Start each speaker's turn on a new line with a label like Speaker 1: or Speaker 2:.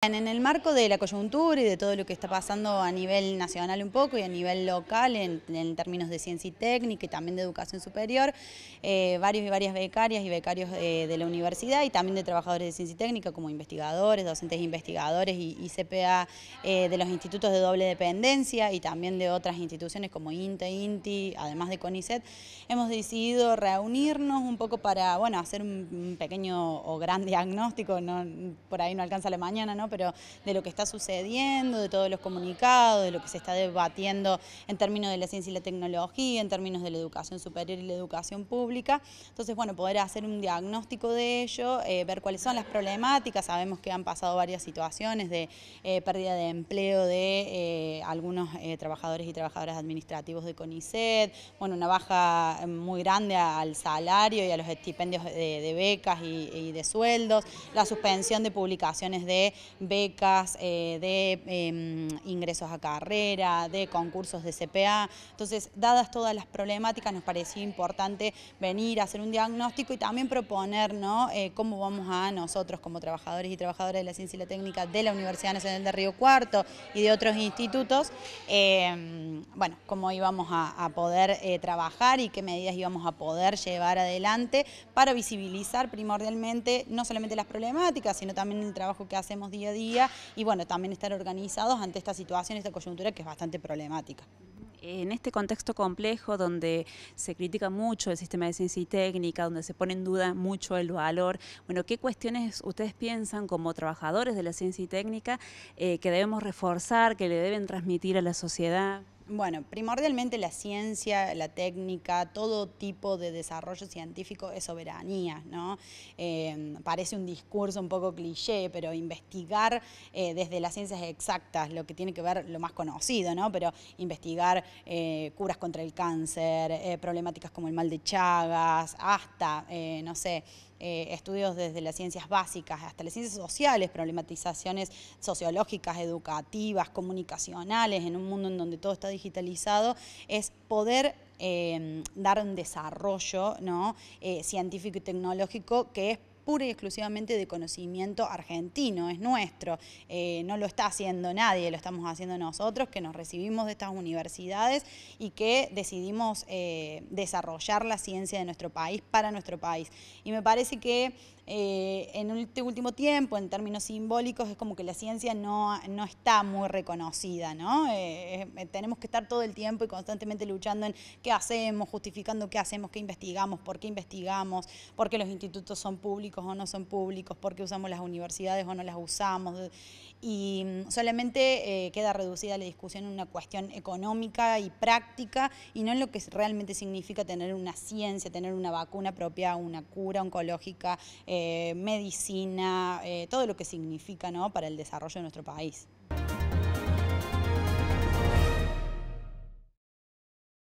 Speaker 1: En el marco de la coyuntura y de todo lo que está pasando a nivel nacional un poco y a nivel local en, términos de ciencia y técnica y también de educación superior, eh, varios y varias becarias y becarios de la universidad y también de trabajadores de ciencia y técnica como investigadores, docentes investigadores y, CPA eh, de los institutos de doble dependencia y también de otras instituciones como INTE, INTI, además de CONICET, hemos decidido reunirnos un poco para bueno, hacer un, pequeño o gran diagnóstico, no, por ahí no alcanza la mañana, ¿no? Pero de lo que está sucediendo, de todos los comunicados, de lo que se está debatiendo en términos de la ciencia y la tecnología, en términos de la educación superior y la educación pública. Entonces, bueno, poder hacer un diagnóstico de ello, eh, ver cuáles son las problemáticas. Sabemos que han pasado varias situaciones de eh, pérdida de empleo de eh, algunos trabajadores y trabajadoras administrativos de CONICET, bueno, una baja muy grande al salario y a los estipendios de, becas y de sueldos, la suspensión de publicaciones de becas, eh, de em, ingresos a carrera, de concursos de CPA. Entonces, dadas todas las problemáticas, nos pareció importante venir a hacer un diagnóstico y también proponer eh, cómo vamos a nosotros como trabajadores y trabajadoras de la ciencia y la técnica de la Universidad Nacional de Río Cuarto y de otros institutos, em, bueno, cómo íbamos a, a poder eh, trabajar y qué medidas íbamos a poder llevar adelante para visibilizar primordialmente no solamente las problemáticas, sino también el trabajo que hacemos día día y bueno, también estar organizados ante esta situación, esta coyuntura que es bastante problemática.
Speaker 2: En este contexto complejo donde se critica mucho el sistema de ciencia y técnica, donde se pone en duda mucho el valor, bueno, ¿qué cuestiones ustedes piensan como trabajadores de la ciencia y técnica eh, que debemos reforzar, que le deben transmitir a la sociedad? Bueno,
Speaker 1: primordialmente la ciencia, la técnica, todo tipo de desarrollo científico es soberanía, ¿no? Em, parece un discurso un poco cliché, pero investigar eh, desde las ciencias exactas, lo que tiene que ver lo más conocido, ¿no? Pero investigar eh, curas contra el cáncer, eh, problemáticas como el mal de Chagas, hasta, no sé, eh, estudios desde las ciencias básicas hasta las ciencias sociales, problematizaciones sociológicas, educativas, comunicacionales, en un mundo en donde todo está digitalizado, es poder eh, dar un desarrollo ¿no? Eh, científico y tecnológico que es pura y exclusivamente de conocimiento argentino, es nuestro. Eh, no lo está haciendo nadie, lo estamos haciendo nosotros, que nos recibimos de estas universidades y que decidimos eh, desarrollar la ciencia de nuestro país para nuestro país. Y me parece que eh, en este último tiempo, en términos simbólicos, es como que la ciencia no, no está muy reconocida, ¿no? Eh, eh, tenemos que estar todo el tiempo y constantemente luchando en qué hacemos, justificando qué hacemos, qué investigamos, por qué investigamos, por qué los institutos son públicos o no son públicos, por qué usamos las universidades o no las usamos. Y mm, solamente queda reducida la discusión en una cuestión económica y práctica y no en lo que realmente significa tener una ciencia, tener una vacuna propia, una cura oncológica. Eh, medicina, eh, todo lo que significa para el desarrollo de nuestro país.